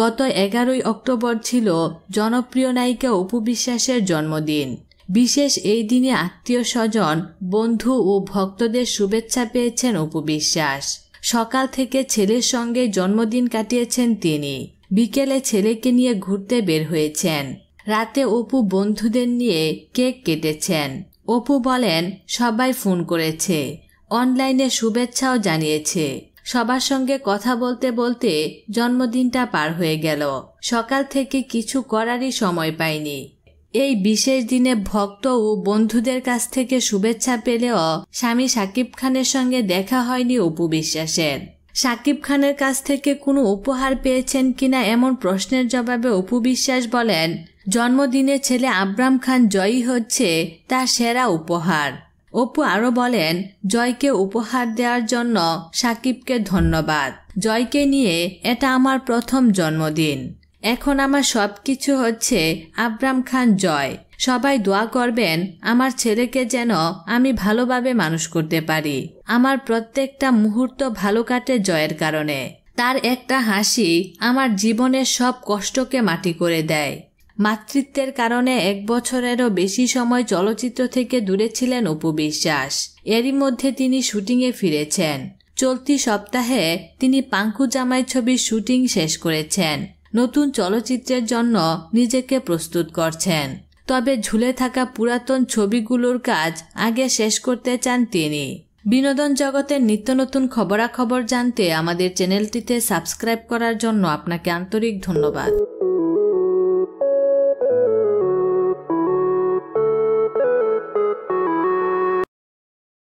গত এগারোই অক্টোবর ছিল জনপ্রিয় নায়িকা অপু বিশ্বাসের জন্মদিন বিশেষ এই দিনে আত্মীয় স্বজন বন্ধু ও ভক্তদের শুভেচ্ছা পেয়েছেন অপু বিশ্বাস সকাল থেকে ছেলের সঙ্গে জন্মদিন কাটিয়েছেন তিনি বিকেলে ছেলেকে নিয়ে ঘুরতে বের হয়েছেন রাতে অপু বন্ধুদের নিয়ে কেক কেটেছেন অপু বলেন সবাই ফোন করেছে অনলাইনে শুভেচ্ছাও জানিয়েছে সবার সঙ্গে কথা বলতে বলতে জন্মদিনটা পার হয়ে গেল সকাল থেকে কিছু করারই সময় পাইনি এই বিশেষ দিনে ভক্ত ও বন্ধুদের কাছ থেকে শুভেচ্ছা পেলেও স্বামী সাকিব খানের সঙ্গে দেখা হয়নি অপু বিশ্বাসের সাকিব খানের কাছ থেকে কোনো উপহার পেয়েছেন কিনা এমন প্রশ্নের জবাবে অপু বিশ্বাস বলেন জন্মদিনে ছেলে আব্রাম খান জয়ী হচ্ছে তার সেরা উপহার অপু আরও বলেন জয়কে উপহার দেওয়ার জন্য সাকিবকে ধন্যবাদ জয়কে নিয়ে এটা আমার প্রথম জন্মদিন এখন আমার সব কিছু হচ্ছে আব্রাম খান জয় সবাই দোয়া করবেন আমার ছেলেকে যেন আমি ভালোভাবে মানুষ করতে পারি আমার প্রত্যেকটা মুহূর্ত ভালো কাটে জয়ের কারণে তার একটা হাসি আমার জীবনের সব কষ্টকে মাটি করে দেয় মাতৃত্বের কারণে এক বছরেরও বেশি সময় চলচ্চিত্র থেকে দূরে ছিলেন অপু বিশ্বাস এরই মধ্যে তিনি শুটিংয়ে ফিরেছেন চলতি সপ্তাহে তিনি পাঙ্কু জামাই ছবির শুটিং শেষ করেছেন নতুন চলচ্চিত্রের জন্য নিজেকে প্রস্তুত করছেন তবে ঝুলে থাকা পুরাতন ছবিগুলোর কাজ আগে শেষ করতে চান তিনি বিনোদন জগতের নিত্য নতুন খবরাখবর জানতে আমাদের চ্যানেলটিতে সাবস্ক্রাইব করার জন্য আপনাকে আন্তরিক ধন্যবাদ